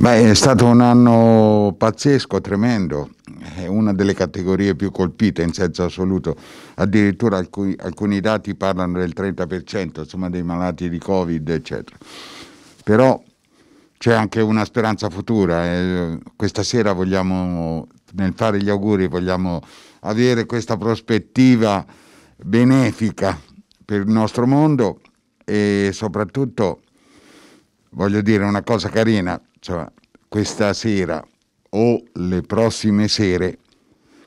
Beh, è stato un anno pazzesco, tremendo, è una delle categorie più colpite in senso assoluto, addirittura alcuni, alcuni dati parlano del 30% insomma, dei malati di Covid, eccetera. Però c'è anche una speranza futura, eh, questa sera vogliamo, nel fare gli auguri, vogliamo avere questa prospettiva benefica per il nostro mondo e soprattutto voglio dire una cosa carina, cioè, questa sera o le prossime sere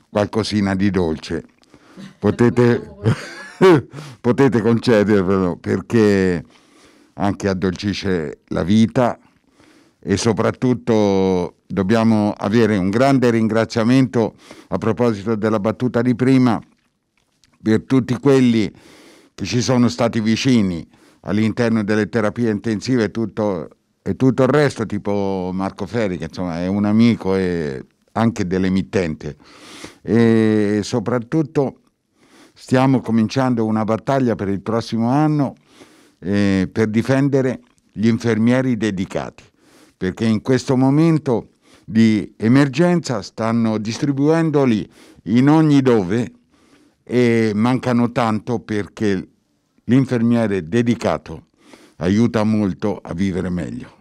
qualcosina di dolce. Potete, potete concedervelo perché anche addolcisce la vita e soprattutto dobbiamo avere un grande ringraziamento a proposito della battuta di prima per tutti quelli che ci sono stati vicini all'interno delle terapie intensive e tutto, e tutto il resto, tipo Marco Ferri, che insomma è un amico e anche dell'emittente. E soprattutto stiamo cominciando una battaglia per il prossimo anno eh, per difendere gli infermieri dedicati, perché in questo momento di emergenza stanno distribuendoli in ogni dove e mancano tanto perché L'infermiere dedicato aiuta molto a vivere meglio.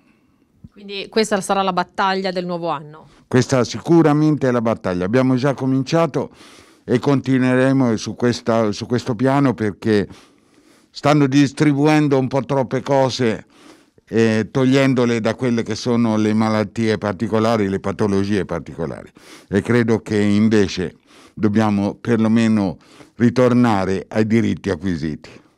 Quindi questa sarà la battaglia del nuovo anno? Questa sicuramente è la battaglia. Abbiamo già cominciato e continueremo su, questa, su questo piano perché stanno distribuendo un po' troppe cose e togliendole da quelle che sono le malattie particolari, le patologie particolari. E credo che invece dobbiamo perlomeno ritornare ai diritti acquisiti.